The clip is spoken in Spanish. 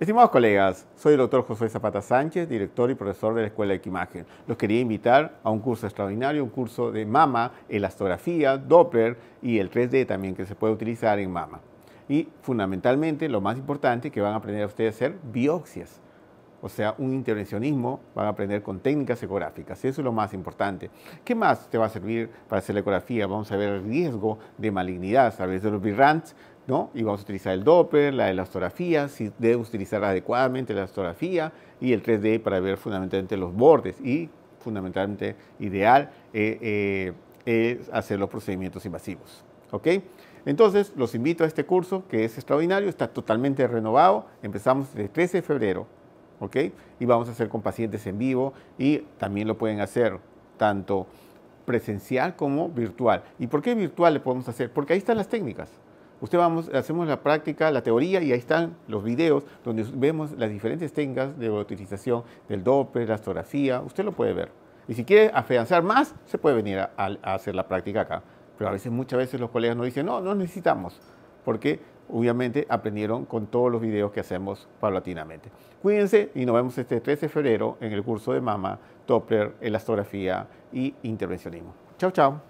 Estimados colegas, soy el doctor José Zapata Sánchez, director y profesor de la Escuela de Equimagen. Los quería invitar a un curso extraordinario, un curso de mama, elastografía, Doppler y el 3D también que se puede utilizar en mama. Y fundamentalmente, lo más importante, que van a aprender a ustedes a hacer biopsias. O sea, un intervencionismo van a aprender con técnicas ecográficas. Eso es lo más importante. ¿Qué más te va a servir para hacer la ecografía? Vamos a ver el riesgo de malignidad a través de los birrants, y vamos a utilizar el Doppler, la elastografía, si debes utilizar adecuadamente la elastografía y el 3D para ver fundamentalmente los bordes y fundamentalmente ideal eh, eh, es hacer los procedimientos invasivos. ¿ok? Entonces, los invito a este curso que es extraordinario, está totalmente renovado. Empezamos el 13 de febrero, ¿ok? Y vamos a hacer con pacientes en vivo y también lo pueden hacer tanto presencial como virtual. ¿Y por qué virtual le podemos hacer? Porque ahí están las técnicas. Usted vamos, hacemos la práctica, la teoría y ahí están los videos donde vemos las diferentes técnicas de utilización del Doppler, la astrografía, usted lo puede ver. Y si quiere afianzar más, se puede venir a, hacer la práctica acá. Pero a veces, muchas veces los colegas nos dicen, no, no necesitamos, porque obviamente aprendieron con todos los videos que hacemos paulatinamente. Cuídense y nos vemos este 13 de febrero en el curso de mama, Doppler, elastografía y intervencionismo. Chao, chao.